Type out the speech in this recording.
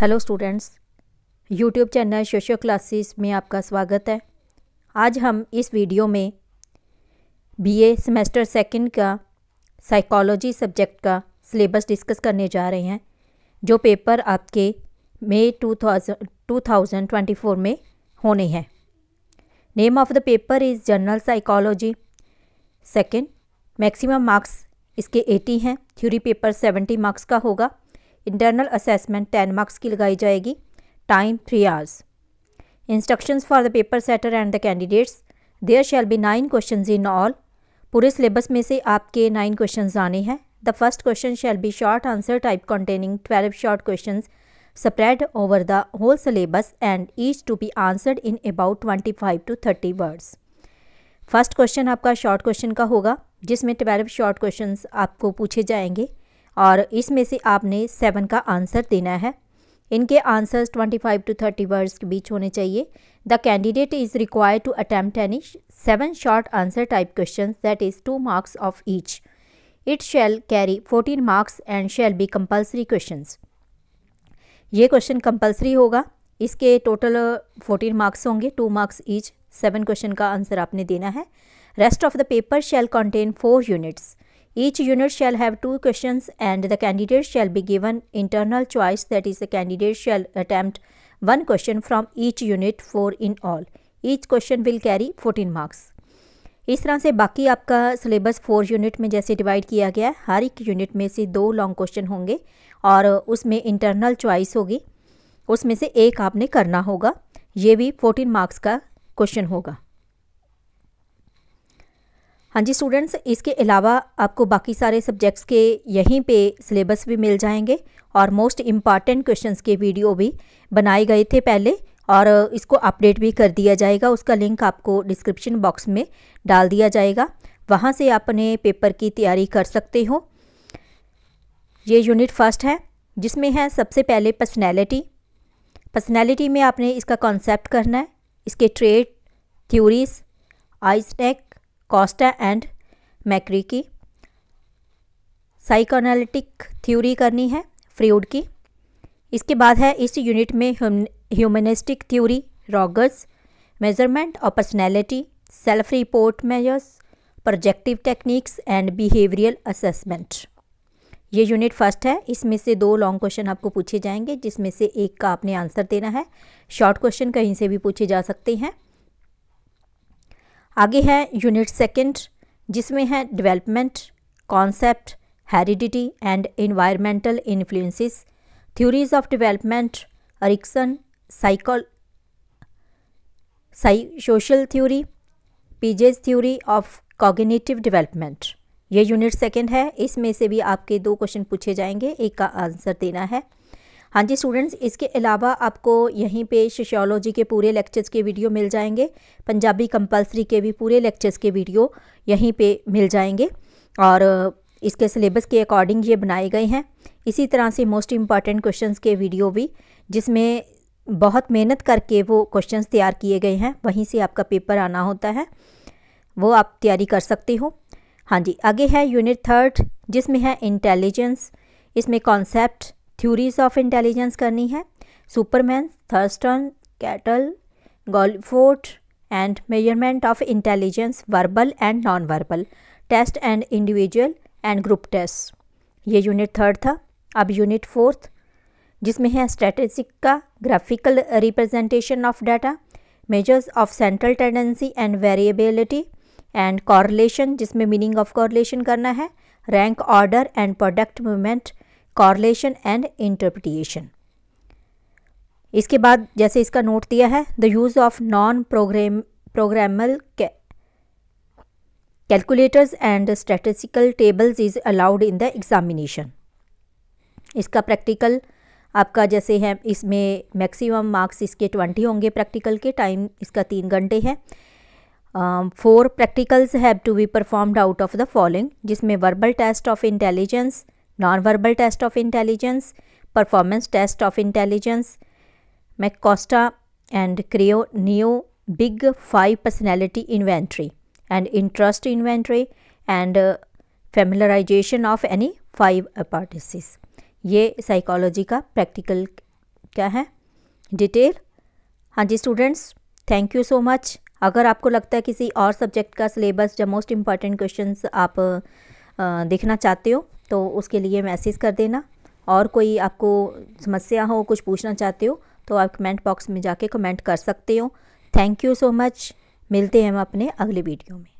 Hello students YouTube channel शोशो classes में आपका स्वागत है आज हम इस वीडियो में बीए सेमेस्टर सेकंड का साइकोलॉजी सब्जेक्ट का सिलेबस डिस्कस करने जा रहे हैं जो पेपर आपके मई टू थाउजेंड ट्वेंटी फोर में होने हैं name of the paper is general psychology second maximum marks इसके एटी हैं थ्योरी पेपर सेवेंटी मार्क्स का होगा इंटरनल असेसमेंट टेन मार्क्स की लगाई जाएगी time three hours instructions for the paper setter and the candidates there shall be nine question in all पूरे syllabus में से आपके नाइन क्वेश्चन आने हैं the first question shall be short answer type containing twelve short question spread over the whole syllabus and each to be answered in about twenty five to thirty words first question आपका short question का होगा जिसमें twelve short question आपको पूछे जाएंगे और इसमें से आपने सेवन का आंसर देना है इनके आंसर्स 25 टू थर्टी वर्ड्स के बीच होने चाहिए the candidate is required to attempt any seven short answer type question that is two marks of each it shall carry 14 marks and shall be compulsory question ये question compulsory होगा इसके total 14 marks होंगे two marks each seven question का answer आपने देना है rest of the paper shall contain four units Each unit shall have two questions and the candidate shall be given internal choice that is the candidate shall attempt one question from each unit four in all. Each question will carry 14 marks. इस तरह से बाकी आपका syllabus four unit में जैसे divide किया गया है हर एक यूनिट में से दो लॉन्ग क्वेश्चन होंगे और उसमें इंटरनल चॉइस होगी उसमें से एक आपने करना होगा ये भी 14 मार्क्स का क्वेश्चन होगा हाँ जी स्टूडेंट्स इसके अलावा आपको बाकी सारे सब्जेक्ट्स के यहीं पे सिलेबस भी मिल जाएंगे और मोस्ट इम्पॉर्टेंट क्वेश्चंस के वीडियो भी बनाए गए थे पहले और इसको अपडेट भी कर दिया जाएगा उसका लिंक आपको डिस्क्रिप्शन बॉक्स में डाल दिया जाएगा वहाँ से आप अपने पेपर की तैयारी कर सकते हो ये यूनिट फर्स्ट है जिसमें है सबसे पहले पर्सनैलिटी पर्सनैलिटी में आपने इसका कॉन्सेप्ट करना है इसके trait theories Eysenck Costa and McCrae की साइकोनालिटिक थ्योरी करनी है फ्रीड की इसके बाद है इस यूनिट में ह्यूमनिस्टिक थ्योरी रॉगर्स मेजरमेंट और personality self report measures projective techniques and behavioural assessment ये यूनिट फर्स्ट है इसमें से दो लॉन्ग क्वेश्चन आपको पूछे जाएंगे जिसमें से एक का आपने आंसर देना है शॉर्ट क्वेश्चन कहीं से भी पूछे जा सकते हैं आगे है यूनिट सेकंड जिसमें है development concept heredity and environmental influences theories of development Erikson साइकोल सोशल theory Piaget's theory of cognitive development ये यूनिट सेकंड है इसमें से भी आपके दो क्वेश्चन पूछे जाएंगे एक का आंसर देना है हाँ जी स्टूडेंट्स इसके अलावा आपको यहीं पे सोशोलॉजी के पूरे लेक्चर्स के वीडियो मिल जाएंगे पंजाबी कंपलसरी के भी पूरे लेक्चर्स के वीडियो यहीं पे मिल जाएंगे और इसके सिलेबस के अकॉर्डिंग ये बनाए गए हैं इसी तरह से मोस्ट इम्पॉर्टेंट क्वेश्चन के वीडियो भी जिसमें बहुत मेहनत करके वो क्वेश्चन तैयार किए गए हैं वहीं से आपका पेपर आना होता है वो आप तैयारी कर सकते हो हाँ जी आगे है यूनिट थर्ड जिसमें है इंटेलिजेंस इसमें कॉन्सेप्ट थ्यूरीज ऑफ इंटेलिजेंस करनी है Spearman Thurstone Cattell Guilford and measurement of intelligence verbal and non verbal test and individual and group test ये यूनिट थर्ड था अब यूनिट फोर्थ जिसमें है स्ट्रेटेजिक का graphical representation of data measures of central tendency and variability and correlation जिसमें meaning of correlation करना है rank order and product movement correlation and interpretation इसके बाद जैसे इसका नोट दिया है the use of non programme programmable calculators and statistical tables is allowed in the examination इसका प्रैक्टिकल आपका जैसे है इसमें मैक्सिमम मार्क्स इसके ट्वेंटी होंगे प्रैक्टिकल के टाइम इसका तीन घंटे है four practicals have to be performed out of the following जिसमें verbal test of intelligence non verbal test of intelligence performance test of intelligence McCosta and crio NEO big five personality inventory and interest inventory and familiarization of any five अपार्टिस ये psychology का practical क्या है detail हाँ जी students thank you so much अगर आपको लगता है किसी और सब्जेक्ट का सिलेबस या मोस्ट इम्पॉर्टेंट क्वेश्चन आप uh, देखना चाहते हो तो उसके लिए मैसेज कर देना और कोई आपको समस्या हो कुछ पूछना चाहते हो तो आप कमेंट बॉक्स में जाके कमेंट कर सकते हो थैंक यू सो मच मिलते हैं हम अपने अगले वीडियो में